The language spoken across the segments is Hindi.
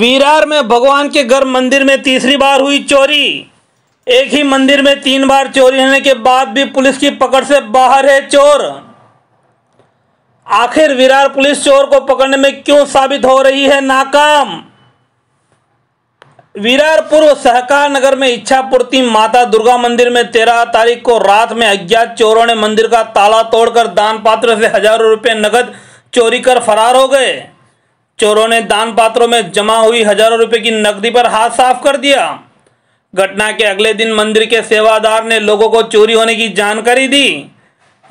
विरार में भगवान के गर्भ मंदिर में तीसरी बार हुई चोरी एक ही मंदिर में तीन बार चोरी होने के बाद भी पुलिस की पकड़ से बाहर है चोर आखिर विरार पुलिस चोर को पकड़ने में क्यों साबित हो रही है नाकाम विरार पूर्व सहकार नगर में इच्छापूर्ति माता दुर्गा मंदिर में तेरह तारीख को रात में अज्ञात चोरों ने मंदिर का ताला तोड़कर दान पात्र से हजारों रुपए नकद चोरी कर फरार हो गए चोरों ने दान पात्रों में जमा हुई हजारों रुपए की नकदी पर हाथ साफ कर दिया घटना के अगले दिन मंदिर के सेवादार ने लोगों को चोरी होने की जानकारी दी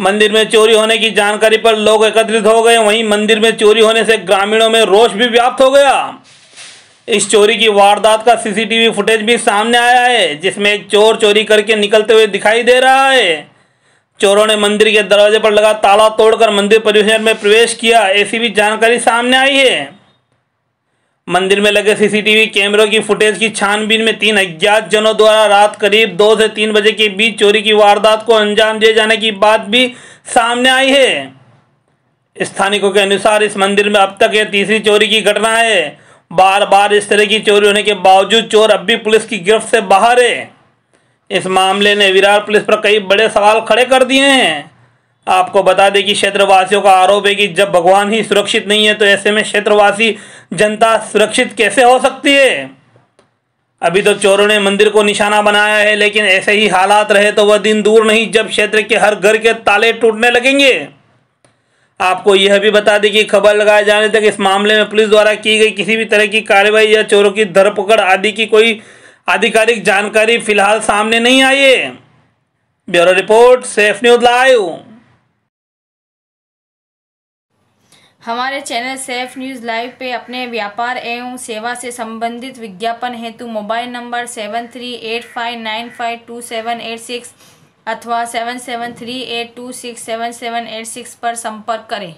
मंदिर में चोरी होने की जानकारी पर लोग एकत्रित हो गए वहीं मंदिर में चोरी होने से ग्रामीणों में रोष भी व्याप्त हो गया इस चोरी की वारदात का सीसीटीवी फुटेज भी सामने आया है जिसमें एक चोर चोरी करके निकलते हुए दिखाई दे रहा है चोरों ने मंदिर के दरवाजे पर लगा ताला तोड़कर मंदिर परिसर में प्रवेश किया ऐसी भी जानकारी सामने आई है मंदिर में लगे सीसीटीवी कैमरों की फुटेज की छानबीन में तीन अज्ञात जनों द्वारा रात करीब दो से तीन बजे के बीच चोरी की वारदात को अंजाम दिए जाने की बात भी सामने आई है स्थानिकों के अनुसार इस मंदिर में अब तक यह तीसरी चोरी की घटना है बार बार इस तरह की चोरी होने के बावजूद चोर अब भी पुलिस की गिरफ्त से बाहर है इस मामले ने विरार पुलिस पर कई बड़े सवाल खड़े कर दिए हैं आपको बता दें कि क्षेत्रवासियों का आरोप है कि जब भगवान ही सुरक्षित नहीं है तो ऐसे में क्षेत्रवासी जनता सुरक्षित कैसे हो सकती है अभी तो चोरों ने मंदिर को निशाना बनाया है लेकिन ऐसे ही हालात रहे तो वह दिन दूर नहीं जब क्षेत्र के हर घर के ताले टूटने लगेंगे आपको यह भी बता दें कि खबर लगाए जाने तक इस मामले में पुलिस द्वारा की गई किसी भी तरह की कार्रवाई या चोरों की धरपकड़ आदि की कोई आधिकारिक जानकारी फिलहाल सामने नहीं आई है bureau report safe news live हमारे चैनल सेफ न्यूज़ लाइव पे अपने व्यापार एवं सेवा से संबंधित विज्ञापन हेतु mobile number seven three eight five nine five two seven eight six अथवा seven seven three eight two six seven seven eight six पर संपर्क करें